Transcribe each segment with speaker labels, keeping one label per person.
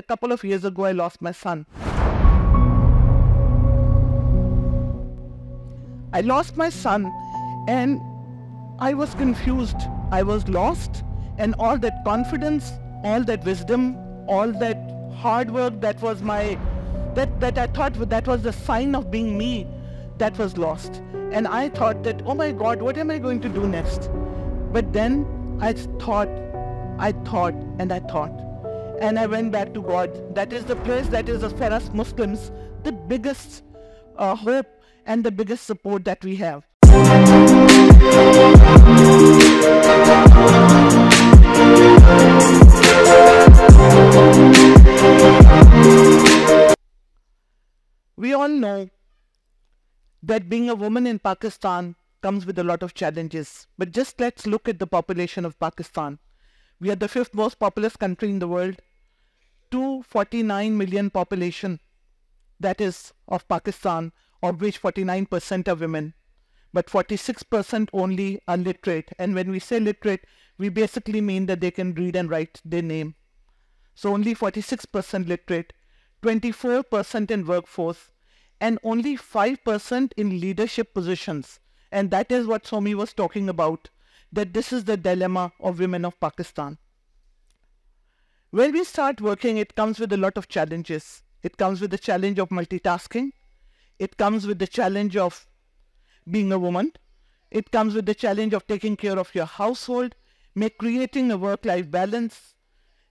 Speaker 1: A couple of years ago, I lost my son. I lost my son and I was confused. I was lost and all that confidence, all that wisdom, all that hard work that was my, that, that I thought that was the sign of being me, that was lost. And I thought that, oh my God, what am I going to do next? But then I thought, I thought and I thought and I went back to God. That is the place that is for us Muslims the biggest uh, hope and the biggest support that we have. We all know that being a woman in Pakistan comes with a lot of challenges. But just let's look at the population of Pakistan. We are the fifth most populous country in the world. 249 million population that is of Pakistan, of which 49% are women, but 46% only are literate. And when we say literate, we basically mean that they can read and write their name. So only 46% literate, 24% in workforce, and only 5% in leadership positions. And that is what Somi was talking about, that this is the dilemma of women of Pakistan. When we start working, it comes with a lot of challenges. It comes with the challenge of multitasking. It comes with the challenge of being a woman. It comes with the challenge of taking care of your household, make creating a work-life balance,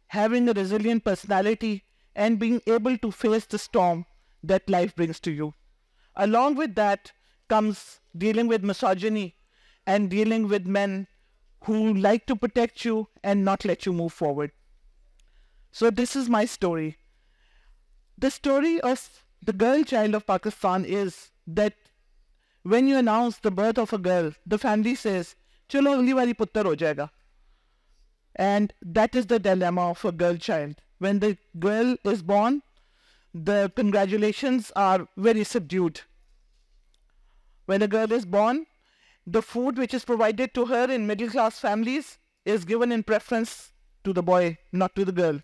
Speaker 1: having a resilient personality, and being able to face the storm that life brings to you. Along with that comes dealing with misogyny and dealing with men who like to protect you and not let you move forward. So this is my story. The story of the girl child of Pakistan is that when you announce the birth of a girl, the family says, Chalo, agli wari puttar ho jayega. And that is the dilemma of a girl child. When the girl is born, the congratulations are very subdued. When a girl is born, the food which is provided to her in middle class families is given in preference to the boy, not to the girl.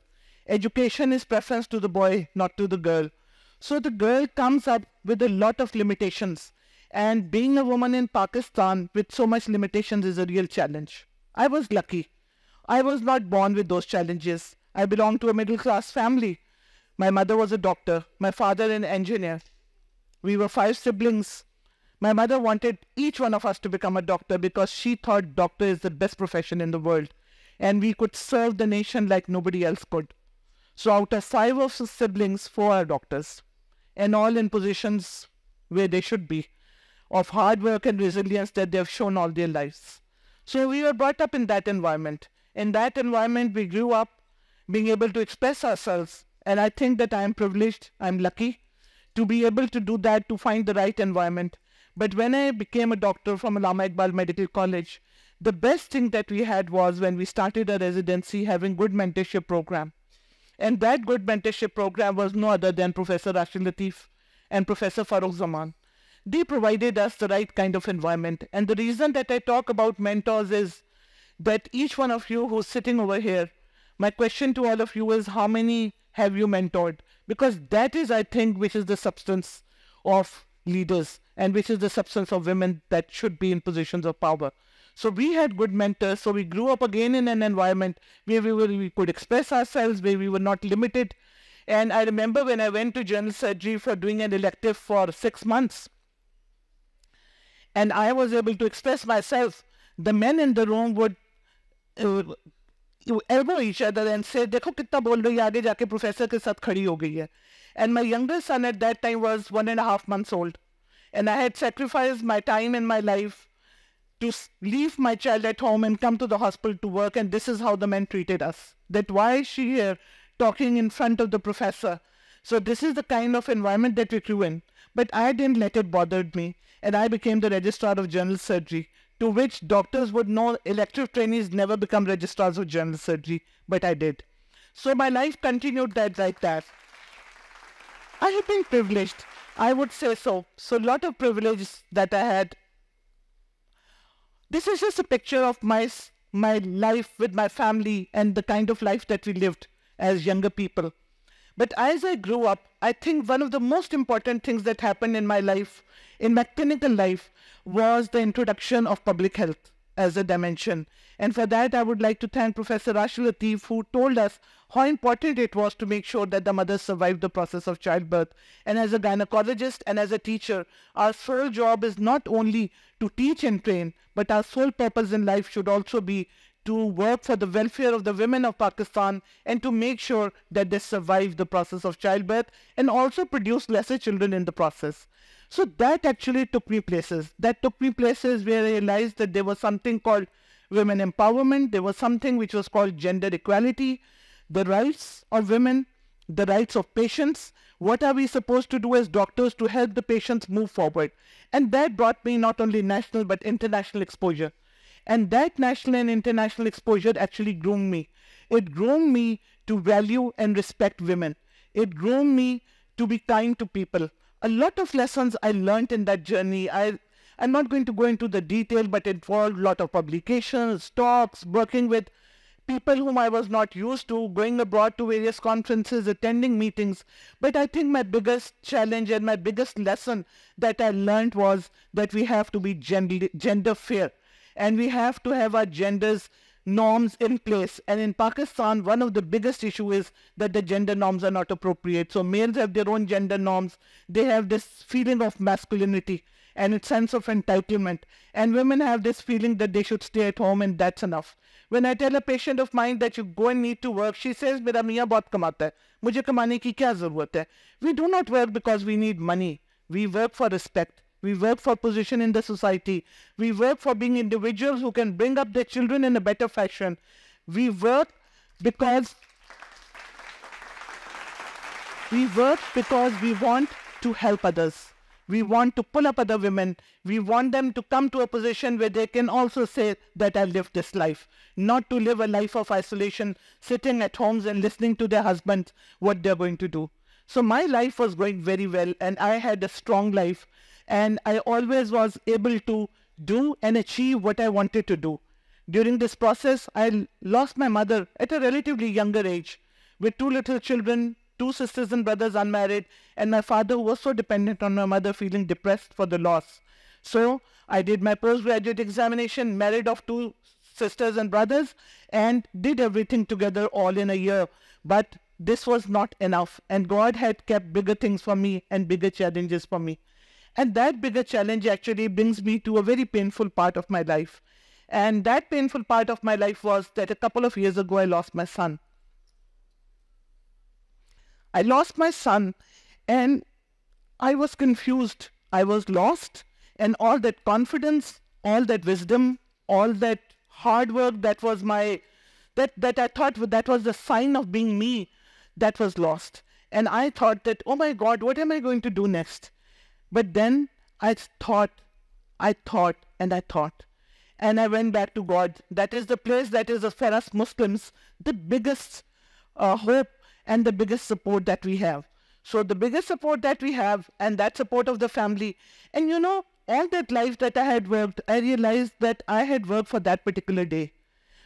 Speaker 1: Education is preference to the boy, not to the girl. So the girl comes up with a lot of limitations. And being a woman in Pakistan with so much limitations is a real challenge. I was lucky. I was not born with those challenges. I belong to a middle class family. My mother was a doctor, my father an engineer. We were five siblings. My mother wanted each one of us to become a doctor because she thought doctor is the best profession in the world and we could serve the nation like nobody else could. So out of five of his siblings, four are doctors, and all in positions where they should be, of hard work and resilience that they have shown all their lives. So we were brought up in that environment. In that environment, we grew up being able to express ourselves. And I think that I am privileged, I'm lucky to be able to do that, to find the right environment. But when I became a doctor from Allama Iqbal Medical College, the best thing that we had was when we started a residency having good mentorship program. And that good mentorship program was no other than Professor Rashid Latif and Professor Farooq Zaman. They provided us the right kind of environment. And the reason that I talk about mentors is that each one of you who's sitting over here, my question to all of you is how many have you mentored? Because that is, I think, which is the substance of leaders and which is the substance of women that should be in positions of power. So we had good mentors. So we grew up again in an environment where we, were, we could express ourselves, where we were not limited. And I remember when I went to general surgery for doing an elective for six months, and I was able to express myself, the men in the room would uh, elbow each other and say, "Dekho कितना bol रही है आगे professor professor के साथ खड़ी हो And my younger son at that time was one and a half months old. And I had sacrificed my time in my life to leave my child at home and come to the hospital to work, and this is how the men treated us. That why is she here talking in front of the professor? So this is the kind of environment that we grew in. But I didn't let it bother me, and I became the registrar of general surgery, to which doctors would know elective trainees never become registrars of general surgery, but I did. So my life continued that like that. I have been privileged. I would say so. So a lot of privileges that I had this is just a picture of my my life with my family and the kind of life that we lived as younger people. But as I grew up, I think one of the most important things that happened in my life, in my clinical life, was the introduction of public health as a dimension. And for that, I would like to thank Professor Rashi Latif, who told us how important it was to make sure that the mothers survived the process of childbirth. And as a gynecologist and as a teacher, our sole job is not only to teach and train, but our sole purpose in life should also be to work for the welfare of the women of Pakistan and to make sure that they survive the process of childbirth and also produce lesser children in the process. So that actually took me places. That took me places where I realized that there was something called women empowerment. There was something which was called gender equality, the rights of women, the rights of patients. What are we supposed to do as doctors to help the patients move forward? And that brought me not only national but international exposure. And that national and international exposure actually groomed me. It groomed me to value and respect women. It groomed me to be kind to people a lot of lessons I learned in that journey. I, I'm not going to go into the detail, but it involved a lot of publications, talks, working with people whom I was not used to, going abroad to various conferences, attending meetings. But I think my biggest challenge and my biggest lesson that I learned was that we have to be gender, gender fair and we have to have our genders norms in place. And in Pakistan, one of the biggest issue is that the gender norms are not appropriate. So males have their own gender norms. They have this feeling of masculinity and a sense of entitlement. And women have this feeling that they should stay at home and that's enough. When I tell a patient of mine that you go and need to work, she says, मेरा मियाँ बहुत kamata hai. Mujhe कमाने ki kya ज़रूरत We do not work because we need money. We work for respect. We work for position in the society. We work for being individuals who can bring up their children in a better fashion. We work because we work because we want to help others. We want to pull up other women. We want them to come to a position where they can also say that I lived this life. Not to live a life of isolation, sitting at homes and listening to their husbands, what they're going to do. So my life was going very well and I had a strong life and I always was able to do and achieve what I wanted to do. During this process, I lost my mother at a relatively younger age with two little children, two sisters and brothers unmarried, and my father was so dependent on my mother feeling depressed for the loss. So I did my postgraduate examination, married off two sisters and brothers, and did everything together all in a year. But this was not enough, and God had kept bigger things for me and bigger challenges for me. And that bigger challenge actually brings me to a very painful part of my life. And that painful part of my life was that a couple of years ago, I lost my son. I lost my son and I was confused. I was lost. And all that confidence, all that wisdom, all that hard work that was my, that, that I thought that was the sign of being me, that was lost. And I thought that, oh my God, what am I going to do next? But then I thought, I thought, and I thought. And I went back to God. That is the place that is, for us Muslims, the biggest uh, hope and the biggest support that we have. So the biggest support that we have and that support of the family. And you know, all that life that I had worked, I realized that I had worked for that particular day.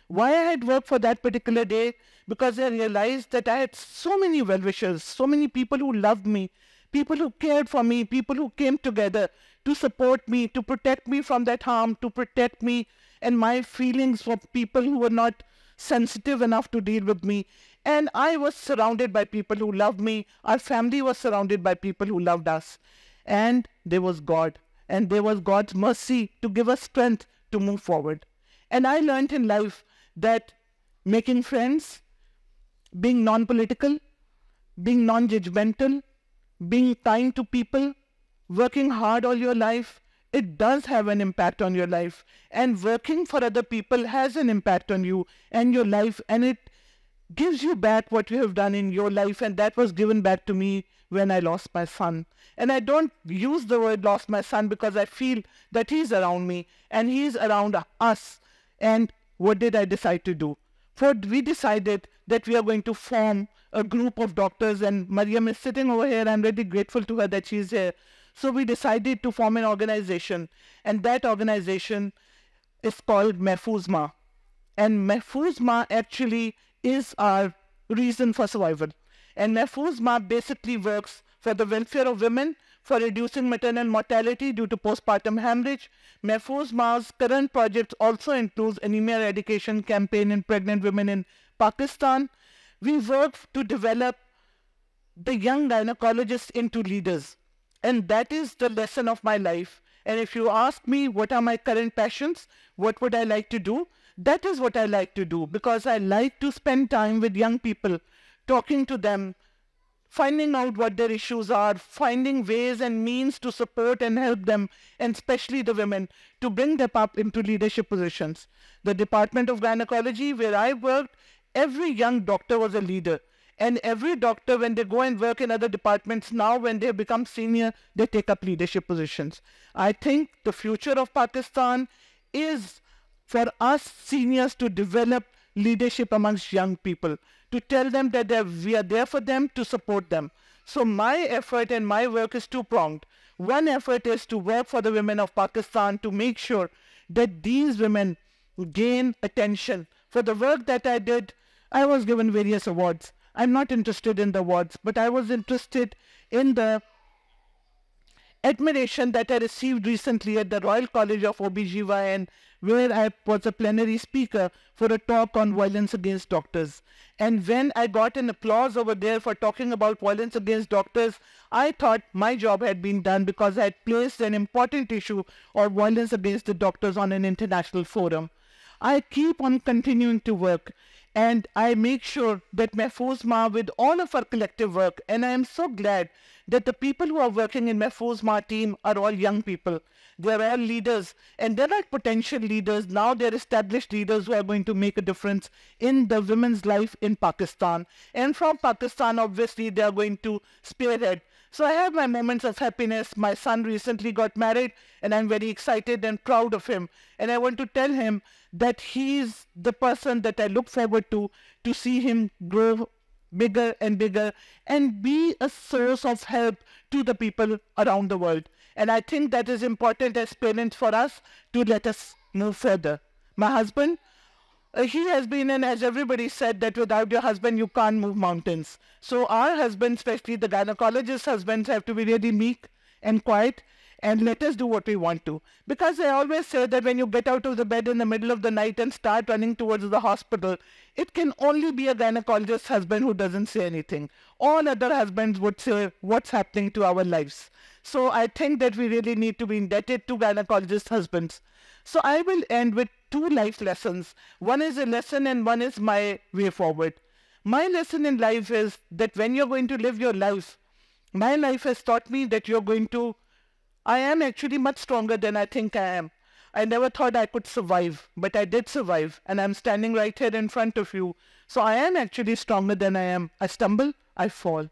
Speaker 1: Why I had worked for that particular day? Because I realized that I had so many well-wishers, so many people who loved me, people who cared for me, people who came together to support me, to protect me from that harm, to protect me and my feelings for people who were not sensitive enough to deal with me. And I was surrounded by people who loved me. Our family was surrounded by people who loved us. And there was God. And there was God's mercy to give us strength to move forward. And I learned in life that making friends, being non political, being non judgmental, being kind to people, working hard all your life, it does have an impact on your life. And working for other people has an impact on you and your life. And it gives you back what you have done in your life. And that was given back to me when I lost my son. And I don't use the word lost my son because I feel that he's around me and he's around us. And what did I decide to do? So we decided that we are going to form a group of doctors, and Mariam is sitting over here. I'm really grateful to her that she's here. So we decided to form an organization, and that organization is called Mefuzma. And Mefuzma actually is our reason for survival. And Mefuzma basically works for the welfare of women for reducing maternal mortality due to postpartum hemorrhage. Mehfouz Ma's current projects also includes anemia eradication campaign in pregnant women in Pakistan. We work to develop the young gynecologists into leaders. And that is the lesson of my life. And if you ask me what are my current passions, what would I like to do? That is what I like to do because I like to spend time with young people, talking to them, finding out what their issues are, finding ways and means to support and help them, and especially the women, to bring them up into leadership positions. The Department of Gynecology, where I worked, every young doctor was a leader. And every doctor, when they go and work in other departments now, when they become senior, they take up leadership positions. I think the future of Pakistan is for us seniors to develop leadership amongst young people, to tell them that we are there for them to support them. So my effort and my work is two-pronged. One effort is to work for the women of Pakistan to make sure that these women gain attention. For the work that I did, I was given various awards. I'm not interested in the awards, but I was interested in the admiration that I received recently at the Royal College of OBGYN, where I was a plenary speaker for a talk on violence against doctors. And when I got an applause over there for talking about violence against doctors, I thought my job had been done because I had placed an important issue of violence against the doctors on an international forum. I keep on continuing to work and I make sure that Mefozma with all of our collective work and I am so glad that the people who are working in Mefozma team are all young people. They're all leaders and they're not potential leaders. Now they're established leaders who are going to make a difference in the women's life in Pakistan. And from Pakistan, obviously, they're going to spearhead so I have my moments of happiness. My son recently got married and I'm very excited and proud of him. And I want to tell him that he's the person that I look forward to, to see him grow bigger and bigger and be a source of help to the people around the world. And I think that is important as parents for us to let us know further. My husband, uh, he has been and as everybody said that without your husband you can't move mountains. So our husbands, especially the gynecologist husbands, have to be really meek and quiet and let us do what we want to. Because I always say that when you get out of the bed in the middle of the night and start running towards the hospital, it can only be a gynecologist husband who doesn't say anything. All other husbands would say what's happening to our lives. So I think that we really need to be indebted to gynecologist husbands so I will end with two life lessons. One is a lesson and one is my way forward. My lesson in life is that when you're going to live your life, my life has taught me that you're going to, I am actually much stronger than I think I am. I never thought I could survive, but I did survive, and I'm standing right here in front of you. So I am actually stronger than I am. I stumble, I fall.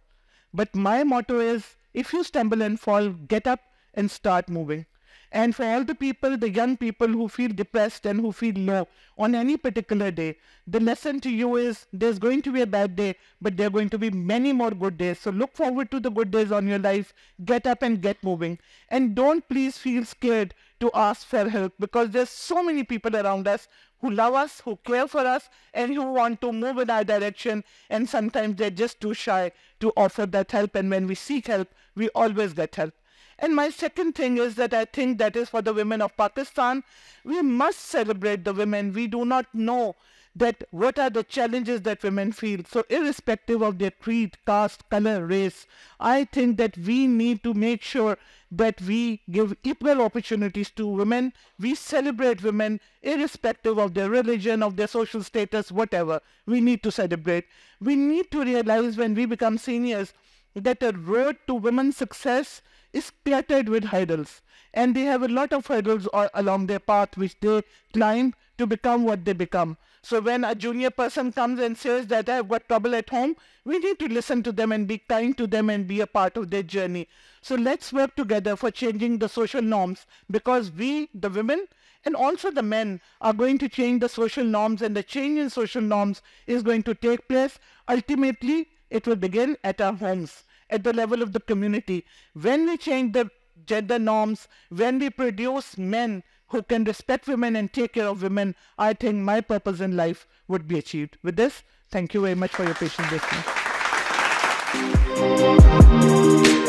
Speaker 1: But my motto is if you stumble and fall, get up and start moving. And for all the people, the young people who feel depressed and who feel low on any particular day, the lesson to you is there's going to be a bad day, but there are going to be many more good days. So look forward to the good days on your life. Get up and get moving. And don't please feel scared to ask for help because there's so many people around us who love us, who care for us, and who want to move in our direction. And sometimes they're just too shy to offer that help. And when we seek help, we always get help. And my second thing is that I think that is for the women of Pakistan. We must celebrate the women. We do not know that what are the challenges that women feel. So irrespective of their creed, caste, color, race, I think that we need to make sure that we give equal opportunities to women. We celebrate women irrespective of their religion, of their social status, whatever. We need to celebrate. We need to realize when we become seniors that the road to women's success is cluttered with hurdles, and they have a lot of hurdles along their path which they climb to become what they become. So when a junior person comes and says that I've got trouble at home, we need to listen to them and be kind to them and be a part of their journey. So let's work together for changing the social norms because we, the women, and also the men are going to change the social norms and the change in social norms is going to take place. Ultimately, it will begin at our homes at the level of the community. When we change the gender norms, when we produce men who can respect women and take care of women, I think my purpose in life would be achieved. With this, thank you very much for your patient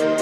Speaker 1: listening.